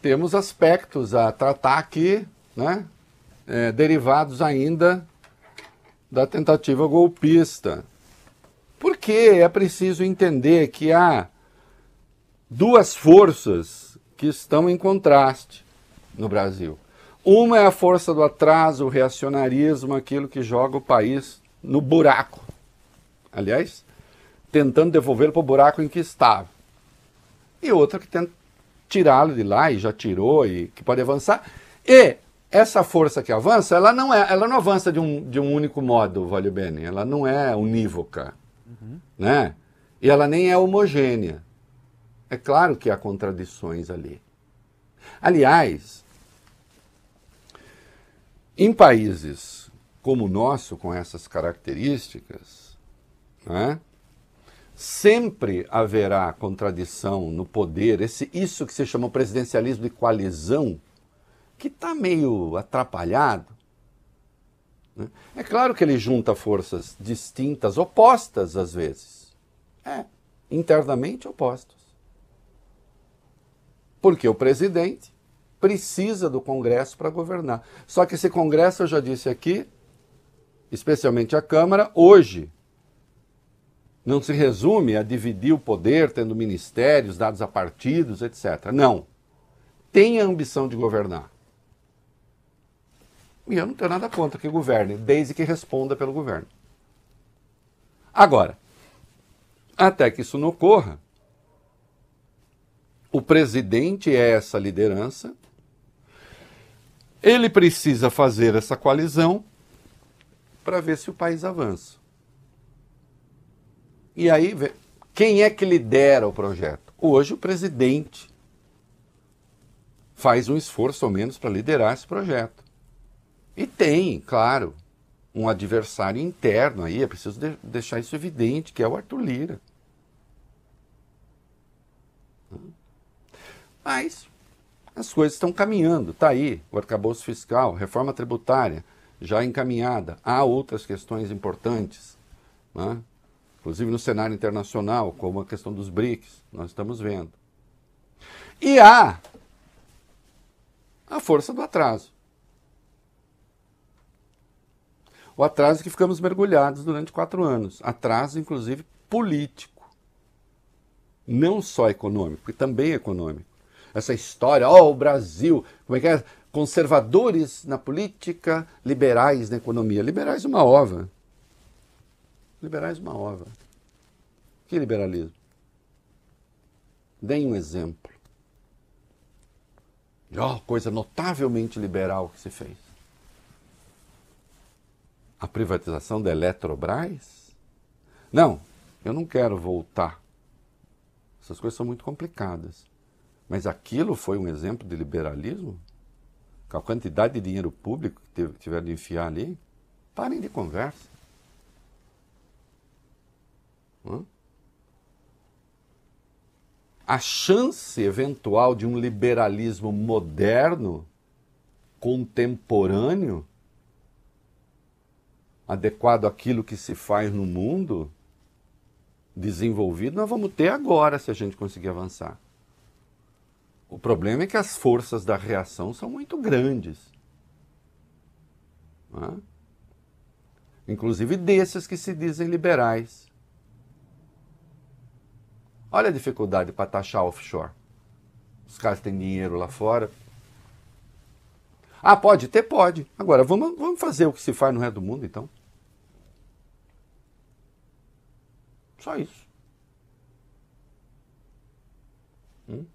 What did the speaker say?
temos aspectos a tratar aqui, né? É, derivados ainda da tentativa golpista. Porque é preciso entender que há duas forças que estão em contraste no Brasil. Uma é a força do atraso, o reacionarismo, aquilo que joga o país no buraco. Aliás, tentando devolvê-lo para o buraco em que estava. E outra que tenta tirá-lo de lá, e já tirou, e que pode avançar. E essa força que avança, ela não, é, ela não avança de um, de um único modo, vale bem, ela não é unívoca, uhum. né? E ela nem é homogênea. É claro que há contradições ali. Aliás, em países como o nosso, com essas características, né, Sempre haverá contradição no poder, esse, isso que se chama o presidencialismo de coalizão, que está meio atrapalhado. Né? É claro que ele junta forças distintas, opostas às vezes. É, internamente opostos. Porque o presidente precisa do Congresso para governar. Só que esse Congresso, eu já disse aqui, especialmente a Câmara, hoje não se resume a dividir o poder, tendo ministérios dados a partidos, etc. Não. Tem a ambição de governar. E eu não tenho nada contra que governe, desde que responda pelo governo. Agora, até que isso não ocorra, o presidente é essa liderança, ele precisa fazer essa coalizão para ver se o país avança. E aí, quem é que lidera o projeto? Hoje, o presidente faz um esforço, ao menos, para liderar esse projeto. E tem, claro, um adversário interno aí, é preciso de deixar isso evidente, que é o Arthur Lira. Mas as coisas estão caminhando, está aí o arcabouço fiscal, reforma tributária já encaminhada, há outras questões importantes. Né? inclusive no cenário internacional, como a questão dos BRICS, nós estamos vendo. E há a força do atraso. O atraso que ficamos mergulhados durante quatro anos. Atraso, inclusive, político. Não só econômico, porque também é econômico. Essa história, ó, oh, o Brasil, como é que é? Conservadores na política, liberais na economia. Liberais é uma ova. Liberais é uma obra. Que liberalismo? Deem um exemplo de coisa notavelmente liberal que se fez. A privatização da Eletrobras? Não, eu não quero voltar. Essas coisas são muito complicadas. Mas aquilo foi um exemplo de liberalismo? Com a quantidade de dinheiro público que tiveram de enfiar ali? Parem de conversa. A chance eventual de um liberalismo moderno, contemporâneo, adequado àquilo que se faz no mundo, desenvolvido, nós vamos ter agora se a gente conseguir avançar. O problema é que as forças da reação são muito grandes. Inclusive desses que se dizem liberais. Olha a dificuldade para taxar offshore. Os caras têm dinheiro lá fora. Ah, pode ter? Pode. Agora, vamos, vamos fazer o que se faz no resto do mundo, então. Só isso. Hum?